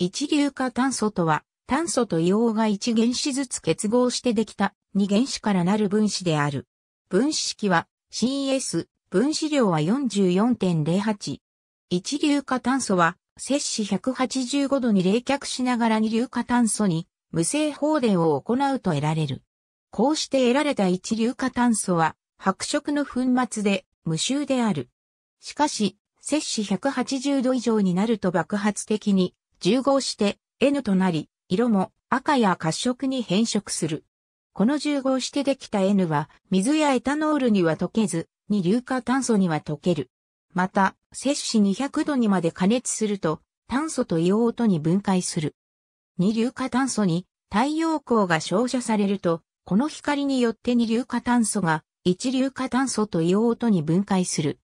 一流化炭素とは、炭素と硫黄が一原子ずつ結合してできた二原子からなる分子である。分子式は CS、分子量は44.08。一流化炭素は、摂氏185度に冷却しながら二流化炭素に無性放電を行うと得られる。こうして得られた一流化炭素は、白色の粉末で無臭である。しかし、摂氏180度以上になると爆発的に10して N となり、色も赤や褐色に変色する。この10してできた N は、水やエタノールには溶けず、二硫化炭素には溶ける。また、摂氏200度にまで加熱すると、炭素と硫黄とに分解する。二硫化炭素に太陽光が照射されると、この光によって二硫化炭素が一硫化炭素と硫黄とに分解する。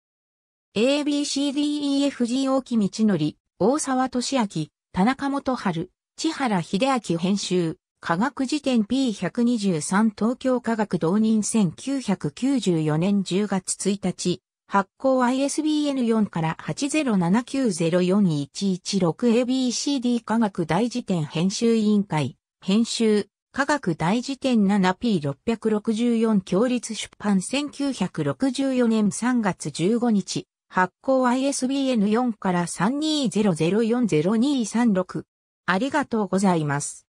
ABCDEFG o 木道り、大沢敏明、田中元春、千原秀明編集、科学辞典 P123 東京科学導入1994年10月1日、発行 ISBN4 から8 0 7 9 0 4 1 1 6 a b c d 科学大辞典編集委員会、編集、科学大辞典 7P664 共立出版1964年3月15日、発行 ISBN4 から3200402236。ありがとうございます。